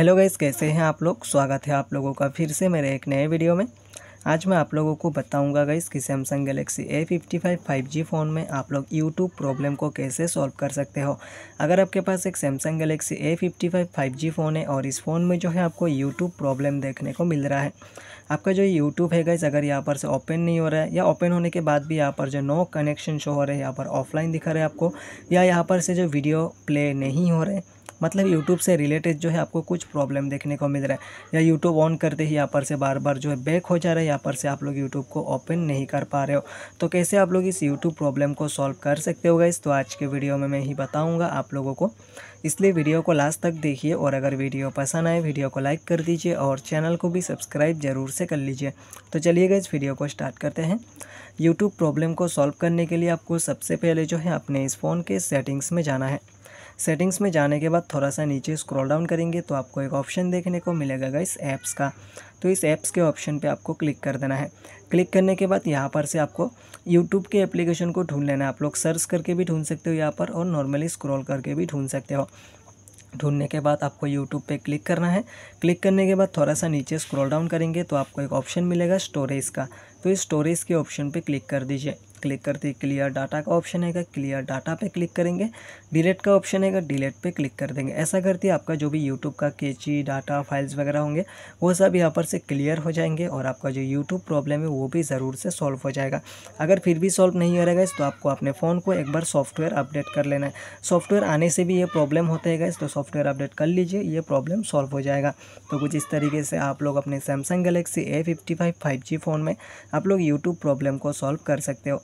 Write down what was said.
hello guys कैसे हैं आप लोग स्वागत है आप लोगों का फिर से मेरे एक नए वीडियो में आज मैं आप लोगों को बताऊंगा गाइस कि Samsung Galaxy A fifty five five G phone में आप लोग यूट्यूब प्रॉब्लम को कैसे सॉल्व कर सकते हो अगर आपके पास एक Samsung Galaxy A fifty five five G phone है और इस फ़ोन में जो है आपको यूट्यूब प्रॉब्लम देखने को मिल रहा है आपका जो यूट्यूब है गाइस अगर यहाँ पर से ओपन नहीं हो रहा है या ओपन होने के बाद भी यहाँ पर जो नो कनेक्शन शो हो रहा है यहाँ पर ऑफलाइन दिखा रहे हैं आपको या यहाँ पर से जो वीडियो प्ले नहीं हो रहे मतलब यूट्यूब से रिलेटेड जो है आपको कुछ प्रॉब्लम देखने को मिल रहा है या यूट्यूब ऑन करते ही यहाँ पर से बार बार जो है बैक हो जा रहा है यहाँ पर से आप लोग यूट्यूब को ओपन नहीं कर पा रहे हो तो कैसे आप लोग इस यूट्यूब प्रॉब्लम को सॉल्व कर सकते हो गाइस तो आज के वीडियो में मैं ही बताऊँगा आप लोगों को इसलिए वीडियो को लास्ट तक देखिए और अगर वीडियो पसंद आए वीडियो को लाइक कर दीजिए और चैनल को भी सब्सक्राइब ज़रूर से कर लीजिए तो चलिएगा इस वीडियो को स्टार्ट करते हैं यूट्यूब प्रॉब्लम को सॉल्व करने के लिए आपको सबसे पहले जो है अपने इस फ़ोन के सेटिंग्स में जाना है सेटिंग्स में जाने के बाद थोड़ा सा नीचे स्क्रॉल डाउन करेंगे तो आपको एक ऑप्शन देखने को मिलेगा गाइस ऐप्स का तो इस ऐप्स के ऑप्शन पे आपको क्लिक कर देना है क्लिक करने के बाद यहाँ पर से आपको यूट्यूब के एप्लीकेशन को ढूंढ लेना है आप लोग सर्च करके भी ढूंढ सकते हो यहाँ पर और नॉर्मली स्क्रॉल करके भी ढूंढ सकते हो ढूंढने के बाद आपको यूट्यूब पे क्लिक करना है क्लिक करने के बाद थोड़ा सा नीचे स्क्रॉल डाउन करेंगे तो आपको एक ऑप्शन मिलेगा स्टोरेज का तो इस स्टोरेज के ऑप्शन पे क्लिक कर दीजिए क्लिक करते ही क्लियर डाटा का ऑप्शन आएगा क्लियर डाटा पे क्लिक करेंगे डिलीट का ऑप्शन आएगा डिलीट पे क्लिक कर देंगे ऐसा करते ही आपका जो भी यूट्यूब का केची डाटा फाइल्स वगैरह होंगे वो सब यहाँ पर से क्लियर हो जाएंगे और आपका जो यूट्यूब प्रॉब्लम है वो भी ज़रूर से सॉल्व हो जाएगा अगर फिर भी सॉल्व नहीं हो रहा तो आपको अपने फ़ोन को एक बार सॉफ्टवेयर अपडेट कर लेना है सॉफ्टवेयर आने से भी ये प्रॉब्लम होता है तो सॉफ्टवेयर अपडेट कर लीजिए ये प्रॉब्लम सॉल्व हो जाएगा तो कुछ इस तरीके से आप लोग अपने Samsung Galaxy A fifty five five G phone में आप लोग यूट्यूब प्रॉब्लम को सॉल्व कर सकते हो